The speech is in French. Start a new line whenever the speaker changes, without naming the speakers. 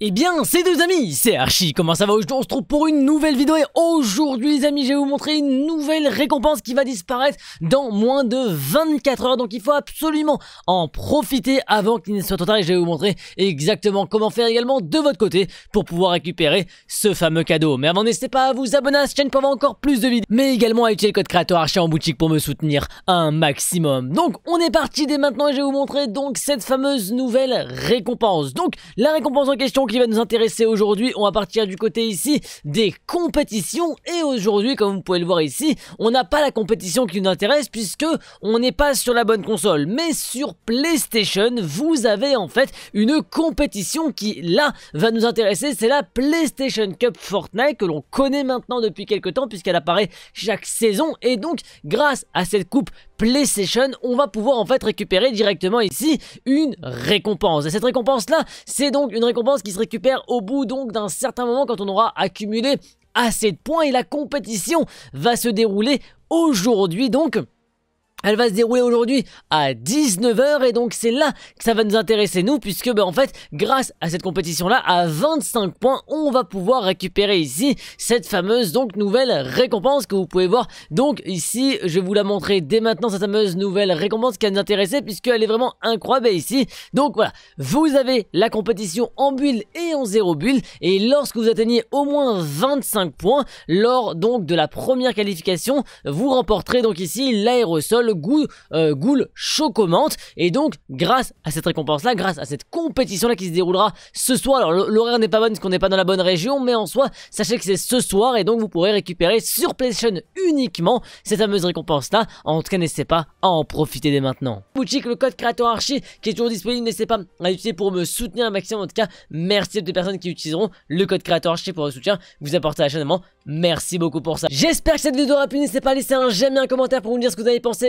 Eh bien, c'est deux amis, c'est Archie, comment ça va Aujourd'hui, on se trouve pour une nouvelle vidéo et aujourd'hui, les amis, je vais vous montrer une nouvelle récompense qui va disparaître dans moins de 24 heures. Donc, il faut absolument en profiter avant qu'il ne soit trop tard et je vais vous montrer exactement comment faire également de votre côté pour pouvoir récupérer ce fameux cadeau. Mais avant, n'hésitez pas à vous abonner à cette chaîne pour avoir encore plus de vidéos, mais également à utiliser le code créateur Archie en boutique pour me soutenir un maximum. Donc, on est parti dès maintenant et je vais vous montrer donc cette fameuse nouvelle récompense. Donc, la récompense en question qui va nous intéresser aujourd'hui. On va partir du côté ici des compétitions. Et aujourd'hui, comme vous pouvez le voir ici, on n'a pas la compétition qui nous intéresse puisque on n'est pas sur la bonne console. Mais sur PlayStation, vous avez en fait une compétition qui là va nous intéresser. C'est la PlayStation Cup Fortnite que l'on connaît maintenant depuis quelques temps puisqu'elle apparaît chaque saison. Et donc, grâce à cette coupe PlayStation, on va pouvoir en fait récupérer directement ici une récompense. Et cette récompense là, c'est donc une récompense qui sera récupère au bout donc d'un certain moment quand on aura accumulé assez de points et la compétition va se dérouler aujourd'hui donc elle va se dérouler aujourd'hui à 19h et donc c'est là que ça va nous intéresser nous puisque ben, en fait grâce à cette compétition là à 25 points on va pouvoir récupérer ici cette fameuse donc nouvelle récompense que vous pouvez voir donc ici je vais vous la montrer dès maintenant cette fameuse nouvelle récompense qui va nous intéresser puisqu'elle est vraiment incroyable ici donc voilà vous avez la compétition en bulle et en zéro bulle et lorsque vous atteignez au moins 25 points lors donc de la première qualification vous remporterez donc ici l'aérosol le Ghoul euh, Chocomante. Et donc, grâce à cette récompense-là, grâce à cette compétition-là qui se déroulera ce soir, alors l'horaire n'est pas bon parce qu'on n'est pas dans la bonne région, mais en soi, sachez que c'est ce soir et donc vous pourrez récupérer sur PlayStation uniquement cette fameuse récompense-là. En tout cas, n'hésitez pas à en profiter dès maintenant. Boutique, le code créateur archi qui est toujours disponible, n'hésitez pas à l'utiliser pour me soutenir un maximum. En tout cas, merci à toutes les personnes qui utiliseront le code créateur archi pour le soutien vous apportez à la chaîne. Merci beaucoup pour ça. J'espère que cette vidéo aura plu. N'hésitez pas à laisser un j'aime et un commentaire pour me dire ce que vous avez pensé